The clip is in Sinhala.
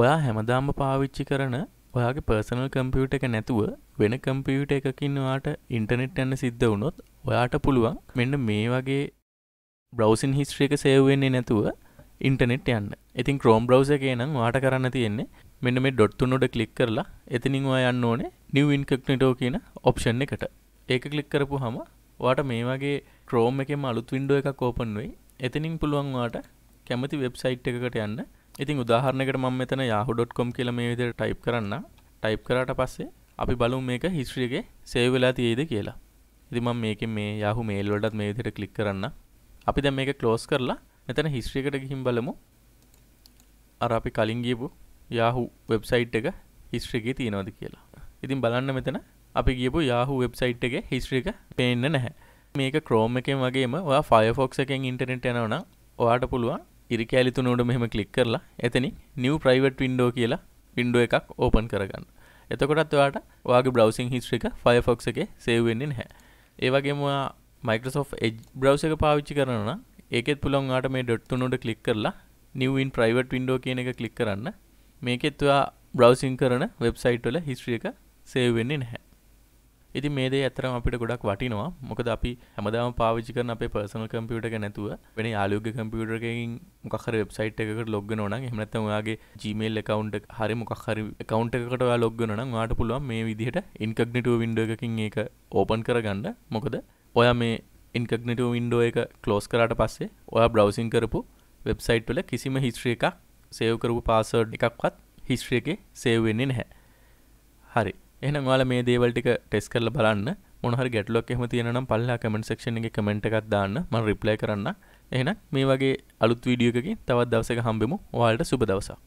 ඔයා හැමදාම පාවිච්චි කරන ඔයාගේ පර්සනල් කම්පියුට එක නැතුව වෙන කම්පියුට එකකින් වාට ඉන්ටනෙට් යන්න සිද්ධ වුණොත් ඔයාට පුළුවන් මෙන්න මේ වගේ බ්‍රවසින් හිස්ට්‍රියක සේවවෙන්නේ නැතුව ඉන්ටනෙට් යන්න ඉතින් ක්‍රෝම් බ්‍රවස එක නම් වාට කරන්න තියෙන්නේ මෙන්න මේ ඩොට්තුනොට කලික් කරලා එතිනින් වා යන්න ඕනේ නිව් ඉන්කක්නටෝ කියන ඔප්ෂන් එකට ඒක කලික් කරපු හම වාට මේ වගේ ක්‍රෝම් එකෙම අලුත් වින්ඩෝ එකක් ඕපන් වෙයි එතනින් පුළුවන් වාට කැමති වෙබ්සයිට් එකකට යන්න ඉතින් උදාහරණකට මම මෙතන yahoo.com කියලා මේ විදිහට ටයිප් කරන්න. ටයිප් කරාට පස්සේ අපි බලමු මේක history එකේ save වෙලා තියෙයිද කියලා. ඉතින් මම මේකෙන් මේ yahoo mail වලටත් මේ විදිහට click කරන්න. අපි දැන් මේක close කරලා මෙතන history එකට ගිහින් බලමු. අර අපි කලින් ගියපු yahoo website එක history එකේ තියෙනවද කියලා. ඉතින් බලන්න මෙතන අපි ගියපු yahoo website එකේ history එක පේන්නේ නැහැ. මේක Chrome එකෙන් වගේම ඔයා Firefox එකෙන් ඉන්ටර්නෙට් යනවා නම් ඔයාට පුළුවන් ඉරිකෑලිතුනෝට මෙහම කලික් කරලා එතනි නිව ප්‍රයිවට් වින්ඩෝ කියලා වින්ඩෝ එකක් ඕපන් කරගන්න එතකොටත් වාට වගේ බ්‍රවසින් හිස්ට්‍රික ෆයෆොක් එක සේවෙන්නේ නැහැ ඒවගේම මයිකෝෆ් එජ් බ්‍රව් එක පාවිච්චි කරන ඒකෙත් පුළොන්ට මේ ඩොට්තුනොට කලික් කරලා නිවන් ප්‍රයිවට් වින්ඩෝ කියන එක කලික් කරන්න මේකෙත්වා බ්‍රවසින් කරන වෙබ්සයිට්වල හිස්ට්‍රිය එක සේවෙන්නේ නැහැ ඉතින් මේ දේ ඇතරම අපිට ගොඩක් වටිනවා මොකද අපි හැමදාම පාවිච්චි කරන අපේ පර්සනල් කම්පියුටර් එක නැතුව වෙන යාළුවගේ කම්පියුටර් එකකින් මොකක් හරි වෙබ්සයිට් එකකට log වෙනවා නම් එහෙම නැත්නම් ඔයාගේ Gmail account එක හරි මොකක් හරි account එකකට ඔයා log වෙනවා නම් ඔයාට පුළුවන් මේ විදිහට incognito window එකකින් ඒක open කරගන්න මොකද ඔයා මේ ඉන්කගනිටව වින්ඩෝ එක කලෝස් කරට පස්සේ ඔයා බ්‍රවසින් කරපු වෙබ්සයිට් වල කිසිම හිස්ත්‍රිය එකක් සේව් කරපු පාසර්ඩ් එකක්වත් හිස්ත්‍රිය එක සේව්වෙන්නේ නැහැ හරි එහෙනම් ඔයාලා මේ දේවල් ටික ටෙස්ට් කරලා බලන්න මොන හරි ගැටලුවක් එහෙම තියෙනනම් පල්ලා කමෙන්ට් සෙක්ෂන් එකේ කමෙන්ට් එකක් දාන්න මම රිප්ලයි කරන්න එහෙනම් මේ වගේ අලුත් වීඩියෝ එකකින් තවත් දවසක හම්බෙමු ඔයාලට සුබ දවසක්